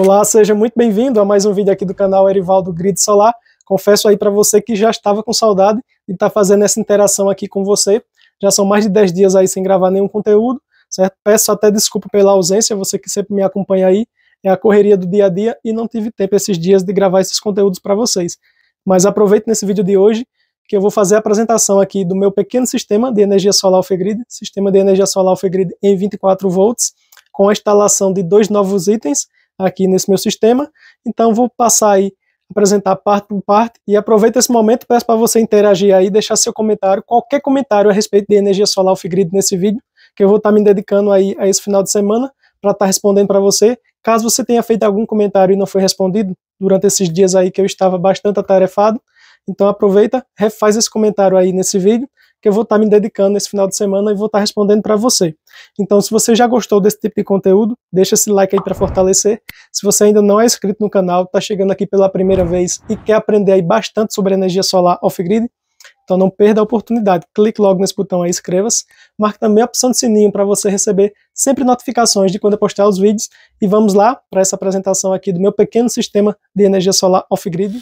Olá, seja muito bem-vindo a mais um vídeo aqui do canal Erivaldo Grid Solar. Confesso aí para você que já estava com saudade de estar tá fazendo essa interação aqui com você. Já são mais de 10 dias aí sem gravar nenhum conteúdo, certo? Peço até desculpa pela ausência, você que sempre me acompanha aí, é a correria do dia a dia e não tive tempo esses dias de gravar esses conteúdos para vocês. Mas aproveito nesse vídeo de hoje que eu vou fazer a apresentação aqui do meu pequeno sistema de energia solar off-grid, sistema de energia solar off-grid em 24 volts, com a instalação de dois novos itens, aqui nesse meu sistema. Então vou passar aí, apresentar parte por parte e aproveito esse momento, peço para você interagir aí, deixar seu comentário, qualquer comentário a respeito de energia solar off-grid nesse vídeo, que eu vou estar tá me dedicando aí a esse final de semana para estar tá respondendo para você. Caso você tenha feito algum comentário e não foi respondido durante esses dias aí que eu estava bastante atarefado, então aproveita, refaz esse comentário aí nesse vídeo que eu vou estar tá me dedicando esse final de semana e vou estar tá respondendo para você. Então, se você já gostou desse tipo de conteúdo, deixa esse like aí para fortalecer. Se você ainda não é inscrito no canal, está chegando aqui pela primeira vez e quer aprender aí bastante sobre energia solar off-grid, então não perda a oportunidade. Clique logo nesse botão aí, inscreva-se. Marque também a opção de sininho para você receber sempre notificações de quando eu postar os vídeos. E vamos lá para essa apresentação aqui do meu pequeno sistema de energia solar off-grid.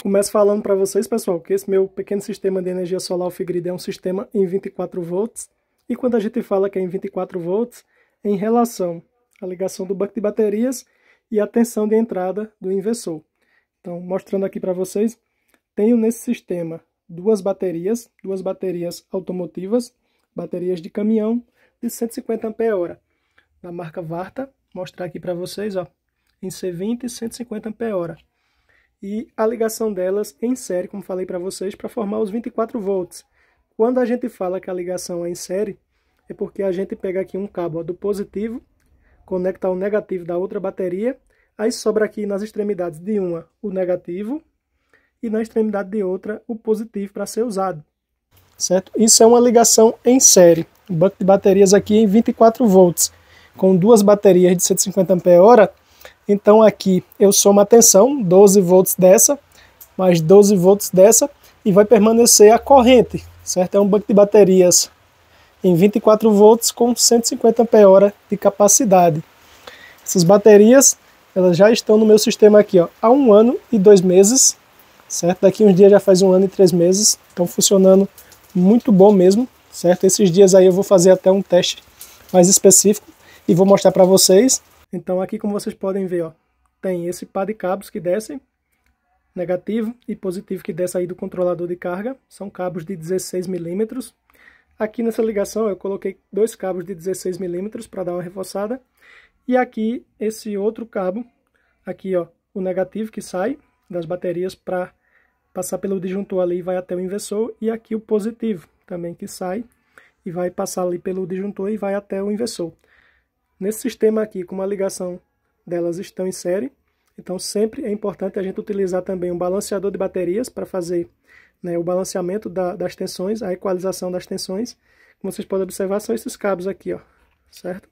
Começo falando para vocês, pessoal, que esse meu pequeno sistema de energia solar off-grid é um sistema em 24 volts. E quando a gente fala que é em 24 volts, é em relação à ligação do banco de baterias e a tensão de entrada do inversor. Então, mostrando aqui para vocês, tenho nesse sistema duas baterias, duas baterias automotivas, baterias de caminhão de 150 Ah, da marca Varta, mostrar aqui para vocês, ó, em C20 e 150 Ah e a ligação delas em série, como falei para vocês, para formar os 24 volts. Quando a gente fala que a ligação é em série, é porque a gente pega aqui um cabo do positivo, conecta o negativo da outra bateria, aí sobra aqui nas extremidades de uma o negativo e na extremidade de outra o positivo para ser usado. Certo? Isso é uma ligação em série. O banco de baterias aqui é em 24 volts, com duas baterias de 150 Ah então aqui eu somo a tensão, 12 volts dessa, mais 12 volts dessa, e vai permanecer a corrente, certo? É um banco de baterias em 24 volts com 150 Ah de capacidade. Essas baterias, elas já estão no meu sistema aqui, ó, há um ano e dois meses, certo? Daqui uns dias já faz um ano e três meses, estão funcionando muito bom mesmo, certo? Esses dias aí eu vou fazer até um teste mais específico e vou mostrar para vocês. Então aqui como vocês podem ver, ó, tem esse par de cabos que descem, negativo e positivo que desce aí do controlador de carga, são cabos de 16 milímetros. Aqui nessa ligação eu coloquei dois cabos de 16 milímetros para dar uma reforçada. E aqui esse outro cabo, aqui ó, o negativo que sai das baterias para passar pelo disjuntor ali e vai até o inversor. E aqui o positivo também que sai e vai passar ali pelo disjuntor e vai até o inversor. Nesse sistema aqui, como a ligação delas estão em série, então sempre é importante a gente utilizar também um balanceador de baterias para fazer né, o balanceamento da, das tensões, a equalização das tensões. Como vocês podem observar, são esses cabos aqui, ó, certo?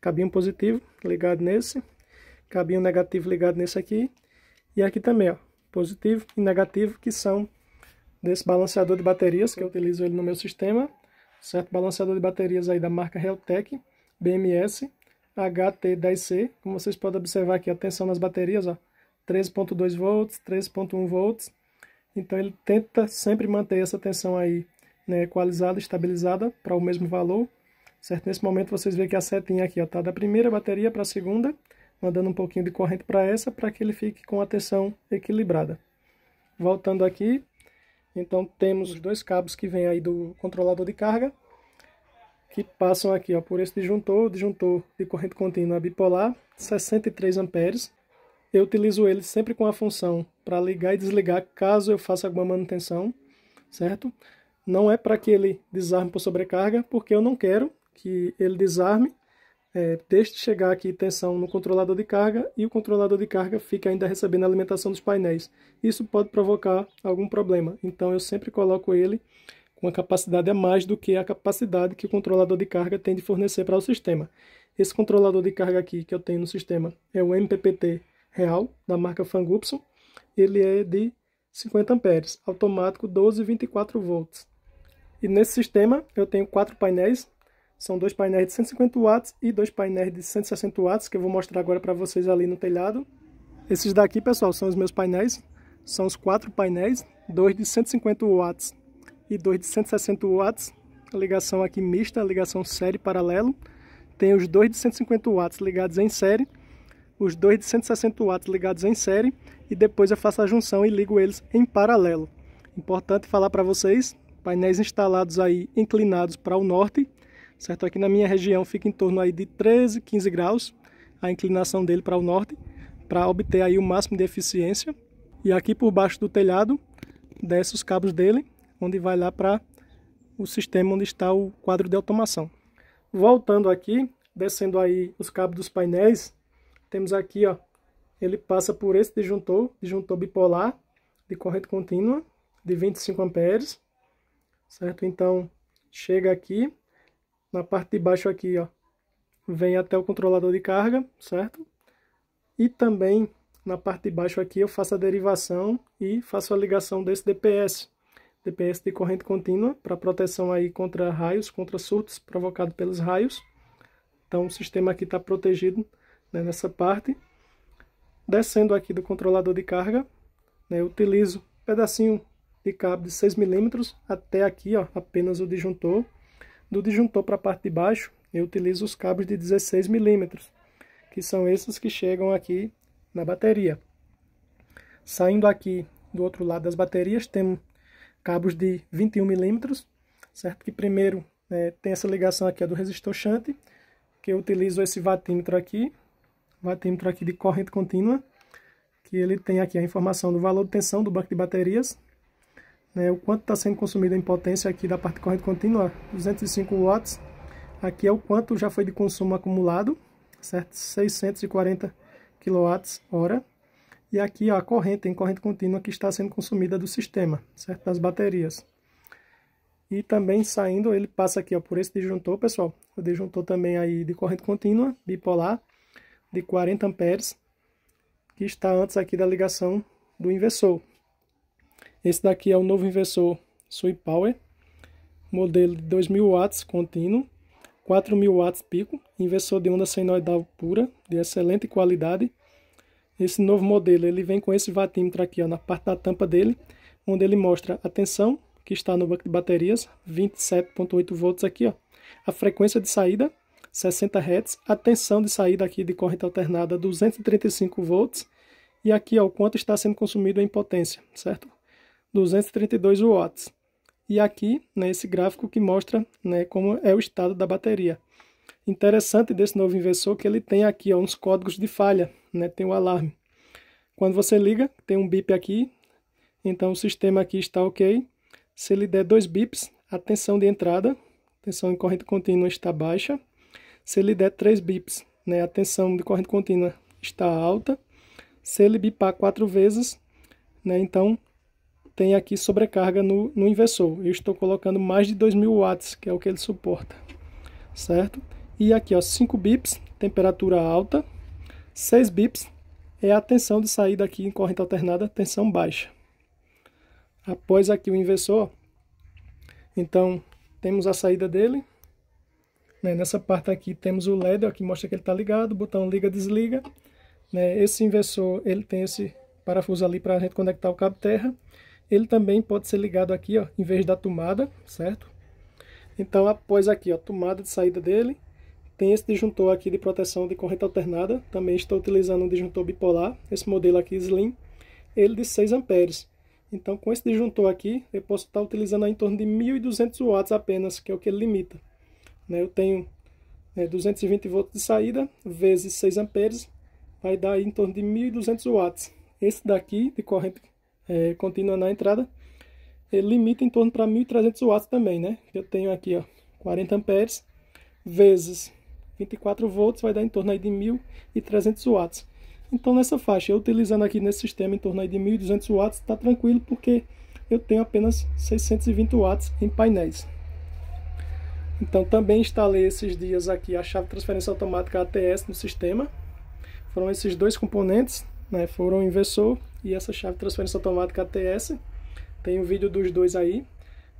Cabinho positivo ligado nesse, cabinho negativo ligado nesse aqui, e aqui também, ó, positivo e negativo, que são desse balanceador de baterias, que eu utilizo ele no meu sistema, certo? Balanceador de baterias aí da marca Realtek, BMS, HT10C, como vocês podem observar aqui, a tensão nas baterias, ó, 13.2 volts, 13.1 volts, então ele tenta sempre manter essa tensão aí né, equalizada, estabilizada para o mesmo valor, certo? Nesse momento vocês veem que a setinha aqui, ó, tá da primeira bateria para a segunda, mandando um pouquinho de corrente para essa, para que ele fique com a tensão equilibrada. Voltando aqui, então temos os dois cabos que vêm aí do controlador de carga, que passam aqui ó, por esse disjuntor, disjuntor de corrente contínua bipolar, 63 amperes. Eu utilizo ele sempre com a função para ligar e desligar caso eu faça alguma manutenção, certo? Não é para que ele desarme por sobrecarga, porque eu não quero que ele desarme, é, deixe chegar aqui tensão no controlador de carga e o controlador de carga fica ainda recebendo a alimentação dos painéis. Isso pode provocar algum problema, então eu sempre coloco ele uma capacidade a mais do que a capacidade que o controlador de carga tem de fornecer para o sistema. Esse controlador de carga aqui que eu tenho no sistema é o MPPT real, da marca Fangupson. Ele é de 50 amperes, automático 12 e 24 volts. E nesse sistema eu tenho quatro painéis, são dois painéis de 150 watts e dois painéis de 160 watts, que eu vou mostrar agora para vocês ali no telhado. Esses daqui, pessoal, são os meus painéis, são os quatro painéis, dois de 150 watts e dois de 160 watts, ligação aqui mista, ligação série paralelo. Tem os dois de 150 watts ligados em série, os dois de 160 watts ligados em série e depois eu faço a junção e ligo eles em paralelo. Importante falar para vocês, painéis instalados aí inclinados para o norte, certo? Aqui na minha região fica em torno aí de 13, 15 graus a inclinação dele para o norte, para obter aí o máximo de eficiência. E aqui por baixo do telhado desce os cabos dele onde vai lá para o sistema onde está o quadro de automação. Voltando aqui, descendo aí os cabos dos painéis, temos aqui, ó, ele passa por esse disjuntor, disjuntor bipolar de corrente contínua de 25 amperes, certo? Então, chega aqui, na parte de baixo aqui, ó, vem até o controlador de carga, certo? E também na parte de baixo aqui eu faço a derivação e faço a ligação desse DPS, DPS de corrente contínua para proteção aí contra raios, contra surtos provocados pelos raios. Então o sistema aqui está protegido né, nessa parte. Descendo aqui do controlador de carga, né, eu utilizo um pedacinho de cabo de 6 milímetros até aqui, ó, apenas o disjuntor. Do disjuntor para a parte de baixo, eu utilizo os cabos de 16 milímetros, que são esses que chegam aqui na bateria. Saindo aqui do outro lado das baterias, temos cabos de 21 milímetros, certo? Que primeiro né, tem essa ligação aqui ó, do resistor shunt, que eu utilizo esse vatímetro aqui, vatímetro aqui de corrente contínua, que ele tem aqui a informação do valor de tensão do banco de baterias, né, o quanto está sendo consumido em potência aqui da parte de corrente contínua, 205 watts, aqui é o quanto já foi de consumo acumulado, certo? 640 kWh, e aqui ó, a corrente, tem corrente contínua que está sendo consumida do sistema, certo? Das baterias. E também saindo, ele passa aqui ó, por esse disjuntor, pessoal. O disjuntor também aí de corrente contínua, bipolar, de 40 amperes, que está antes aqui da ligação do inversor. Esse daqui é o novo inversor Sui Power, modelo de 2000 watts contínuo, 4000 watts pico, inversor de onda senoidal pura, de excelente qualidade, esse novo modelo ele vem com esse vatímetro aqui ó, na parte da tampa dele, onde ele mostra a tensão que está no banco de baterias, 27.8 volts aqui, ó. a frequência de saída, 60 Hz, a tensão de saída aqui de corrente alternada, 235 volts, e aqui ó, o quanto está sendo consumido em potência, certo? 232 watts. E aqui, né, esse gráfico que mostra né, como é o estado da bateria interessante desse novo inversor que ele tem aqui ó, uns códigos de falha, né? tem o um alarme. Quando você liga, tem um bip aqui, então o sistema aqui está ok. Se ele der dois bips, a tensão de entrada, tensão em corrente contínua está baixa. Se ele der três bips, né, a tensão de corrente contínua está alta. Se ele bipar quatro vezes, né, então tem aqui sobrecarga no, no inversor. Eu estou colocando mais de 2.000 watts, que é o que ele suporta, certo? E aqui, ó, 5 bips, temperatura alta. 6 bips é a tensão de saída aqui em corrente alternada, tensão baixa. Após aqui o inversor, então temos a saída dele. Né? Nessa parte aqui temos o LED, aqui que mostra que ele está ligado, botão liga, desliga. Né? Esse inversor, ele tem esse parafuso ali para a gente conectar o cabo terra. Ele também pode ser ligado aqui, ó, em vez da tomada, certo? Então, após aqui, ó, tomada de saída dele, tem esse disjuntor aqui de proteção de corrente alternada, também estou utilizando um disjuntor bipolar, esse modelo aqui Slim, ele de 6 amperes. Então com esse disjuntor aqui, eu posso estar utilizando em torno de 1200 watts apenas, que é o que ele limita. Né? Eu tenho 220 né, volts de saída, vezes 6 amperes, vai dar em torno de 1200 watts. Esse daqui, de corrente é, contínua na entrada, ele limita em torno para 1300 watts também, né? Eu tenho aqui, ó, 40 amperes, vezes 24 volts vai dar em torno aí de 1.300 watts. Então nessa faixa, eu utilizando aqui nesse sistema em torno aí de 1.200 watts, está tranquilo porque eu tenho apenas 620 watts em painéis. Então também instalei esses dias aqui a chave de transferência automática ATS no sistema. Foram esses dois componentes, né? foram o inversor e essa chave de transferência automática ATS. Tem um vídeo dos dois aí,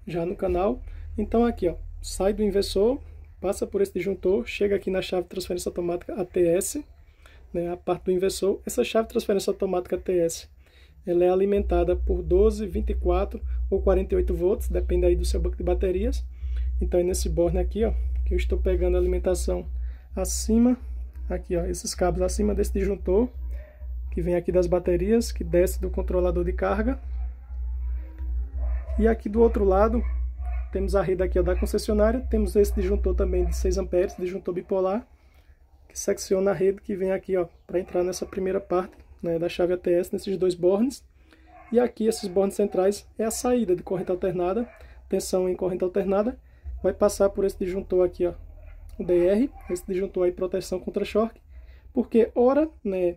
já no canal. Então aqui, ó, sai do inversor, passa por esse disjuntor, chega aqui na chave de transferência automática ATS, né, a parte do inversor. Essa chave de transferência automática ATS ela é alimentada por 12, 24 ou 48 volts, depende aí do seu banco de baterias. Então é nesse borne aqui, ó, que eu estou pegando a alimentação acima, aqui ó, esses cabos acima desse disjuntor, que vem aqui das baterias, que desce do controlador de carga. E aqui do outro lado, temos a rede aqui ó, da concessionária, temos esse disjuntor também de 6 amperes, disjuntor bipolar, que secciona a rede que vem aqui ó para entrar nessa primeira parte né, da chave ATS, nesses dois bornes. E aqui esses bornes centrais é a saída de corrente alternada, tensão em corrente alternada, vai passar por esse disjuntor aqui ó, o DR, esse disjuntor aí proteção contra choque, porque ora, né,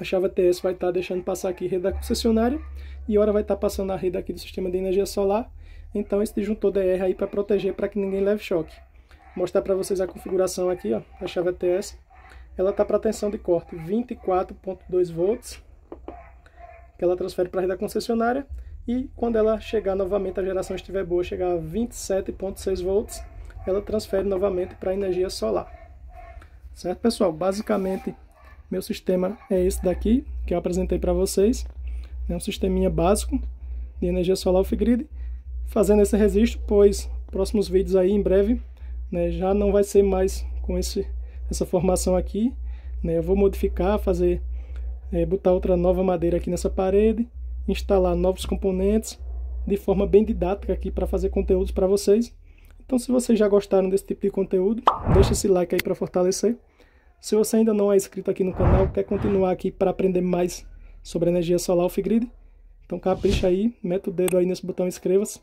a chave ATS vai estar tá deixando passar aqui a rede da concessionária e hora vai estar tá passando a rede aqui do sistema de energia solar então esse disjuntor DR aí para proteger para que ninguém leve choque. Vou mostrar para vocês a configuração aqui, ó, a chave TS, Ela está para tensão de corte 24.2 volts, que ela transfere para a rede da concessionária. E quando ela chegar novamente, a geração estiver boa, chegar a 27.6 volts, ela transfere novamente para a energia solar. Certo, pessoal? Basicamente, meu sistema é esse daqui, que eu apresentei para vocês. É um sisteminha básico de energia solar off-grid fazendo esse registro, pois próximos vídeos aí em breve né, já não vai ser mais com esse, essa formação aqui. Né, eu vou modificar, fazer, é, botar outra nova madeira aqui nessa parede, instalar novos componentes de forma bem didática aqui para fazer conteúdos para vocês. Então se vocês já gostaram desse tipo de conteúdo, deixa esse like aí para fortalecer. Se você ainda não é inscrito aqui no canal, quer continuar aqui para aprender mais sobre energia solar off-grid, então capricha aí, mete o dedo aí nesse botão inscreva-se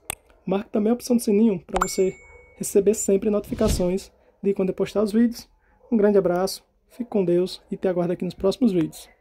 Marque também a é opção do sininho para você receber sempre notificações de quando eu postar os vídeos. Um grande abraço, fique com Deus e te aguardo aqui nos próximos vídeos.